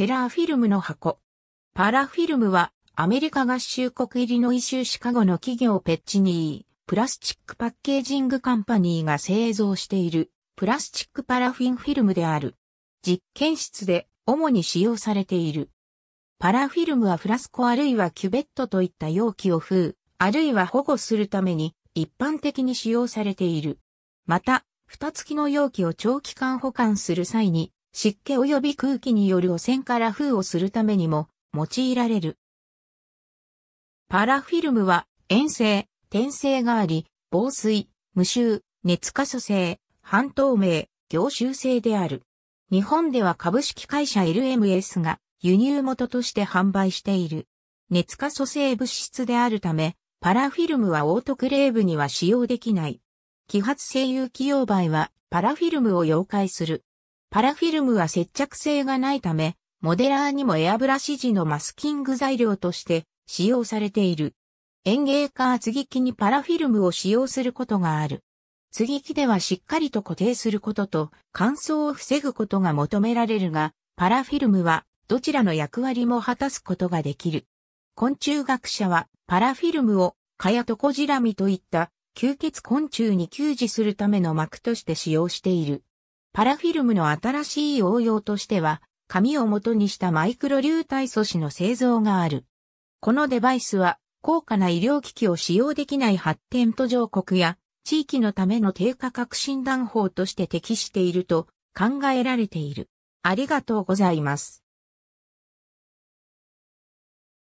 ペラーフィルムの箱。パラフィルムは、アメリカ合衆国イリノイ州シカゴの企業ペッチニー、プラスチックパッケージングカンパニーが製造している、プラスチックパラフィンフィルムである。実験室で、主に使用されている。パラフィルムはフラスコあるいはキュベットといった容器を封、あるいは保護するために、一般的に使用されている。また、蓋付きの容器を長期間保管する際に、湿気及び空気による汚染から封をするためにも用いられる。パラフィルムは遠性、転性があり、防水、無臭、熱可塑性、半透明、凝集性である。日本では株式会社 LMS が輸入元として販売している。熱可塑性物質であるため、パラフィルムはオートクレーブには使用できない。揮発性有機溶媒はパラフィルムを溶解する。パラフィルムは接着性がないため、モデラーにもエアブラシ時のマスキング材料として使用されている。園芸家厚木にパラフィルムを使用することがある。継ぎ木ではしっかりと固定することと乾燥を防ぐことが求められるが、パラフィルムはどちらの役割も果たすことができる。昆虫学者はパラフィルムを蚊やトコジラミといった吸血昆虫に給仕するための膜として使用している。パラフィルムの新しい応用としては、紙を元にしたマイクロ流体素子の製造がある。このデバイスは、高価な医療機器を使用できない発展途上国や、地域のための低価格診断法として適していると考えられている。ありがとうございます。